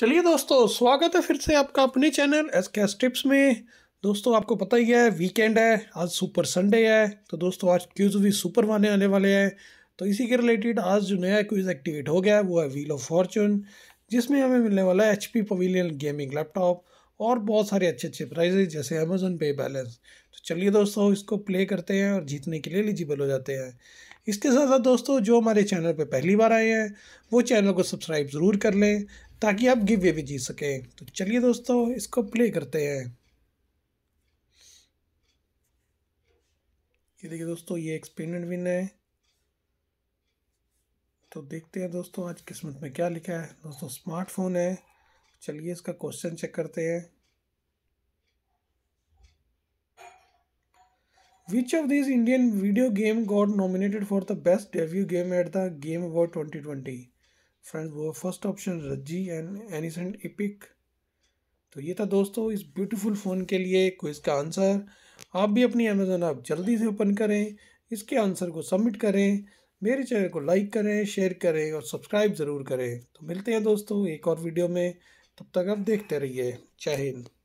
चलिए दोस्तों स्वागत है फिर से आपका अपने चैनल एस कैस टिप्स में दोस्तों आपको पता ही है वीकेंड है आज सुपर संडे है तो दोस्तों आज क्यूज भी सुपर माने आने वाले हैं तो इसी के रिलेटेड आज जो नया क्यूज एक्टिवेट हो गया है वो है व्हील ऑफ फॉर्चून जिसमें हमें मिलने वाला है H P pavilion gaming laptop और बहुत सारे अच्छे अच्छे प्राइजेज जैसे अमेजोन पे बैलेंस तो चलिए दोस्तों इसको प्ले करते हैं और जीतने के लिए एलिजिबल हो जाते हैं इसके साथ साथ दोस्तों जो हमारे चैनल पर पहली बार आए हैं वो चैनल को सब्सक्राइब ज़रूर कर लें ताकि आप गिव वे भी जीत सकें तो चलिए दोस्तों इसको प्ले करते हैं ये देखिए दोस्तों ये एक्सपेरिमेंट विन है तो देखते हैं दोस्तों आज किस्मत में क्या लिखा है दोस्तों स्मार्टफोन है चलिए इसका क्वेश्चन चेक करते हैं Which of these Indian video game got nominated for the best debut game at the Game Award 2020? Friends, वो first option Raji and Anisand Epic. तो ये था दोस्तों इस beautiful phone के लिए quiz का answer. आप भी अपनी Amazon ऐप जल्दी से open करें इसके answer को submit करें मेरे channel को like करें share करें और subscribe ज़रूर करें तो मिलते हैं दोस्तों एक और video में तब तक आप देखते रहिए जय